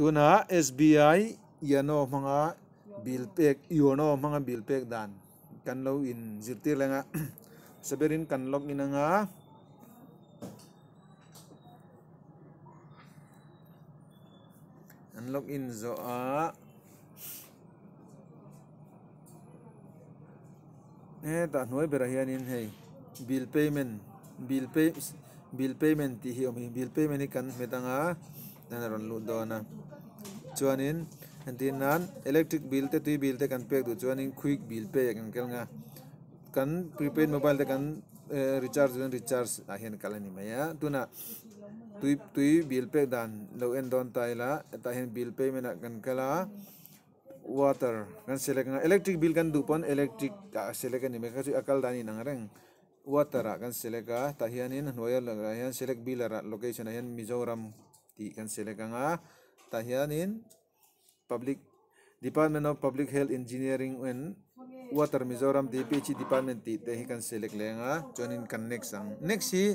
tuna SBI yano mga bilpek yono mga bilpek dan kan lo in zirtir lenga sabirin kanlog ina nga unlock kan in zo a eh ta noi berahian in hey bill payment bill pay bill payment ti hi bill payment ikan metanga lu chuanin anti nan electric bill te tui bill te kan pek du chuanin quick bill pe kan kel nga kan prepaid mobile te kan eh, recharge dan recharge a kalani kala ni maya tuna tui tui bill pe dan lo en don tai la ta hen bill pe mena kan kala water kan selek nga electric bill kan dupon electric ka selek ni meka chu akal dani nang reng water kan seleka ta hianin noya lagra hian selek bill ra location hian mizoram ikan kan selekang a tahianin public Department of Public Health Engineering and Water Mizoram DPC Department ti te kan selek lenga chonin kan next ang next si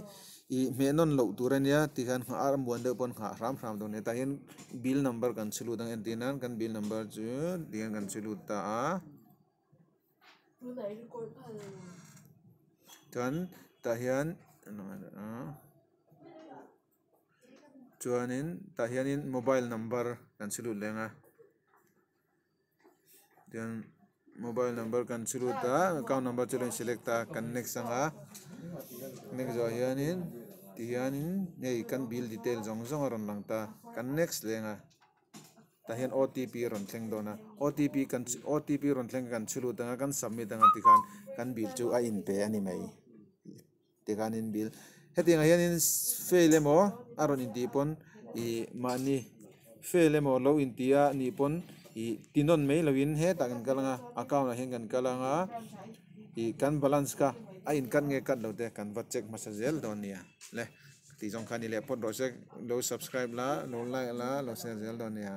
i menon lo turan ya ti kan aram buande pon kha ram ram dong neta hin bill number kan sulu dang dinan kan bill number ju dengan kan sulu ta a kan, kan tahian no chuanin tah hianin mobile number kan silu lenga then mobile number kan silu ta account number chulen select ta kan next sanga next jo hianin ti hianin nei kan bill detail jong jong ron lang ta kan next lenga ta hian OTP ron thleng dona OTP kan OTP ron thleng kan chulu tanga kan submit anga tikan kan bill chu a in pe ani mai tikanin bill heti nga hianin fele mo aron inti pon i mani fele mo lo intia ni pon i tinon mei lawin he ta kan kalanga account a heng kan kalanga i kan balance ka a in kan nge kan lo de kan va check masazel don nia le ti jong khani le pon ro se lo subscribe la lo like la lo share zel don nia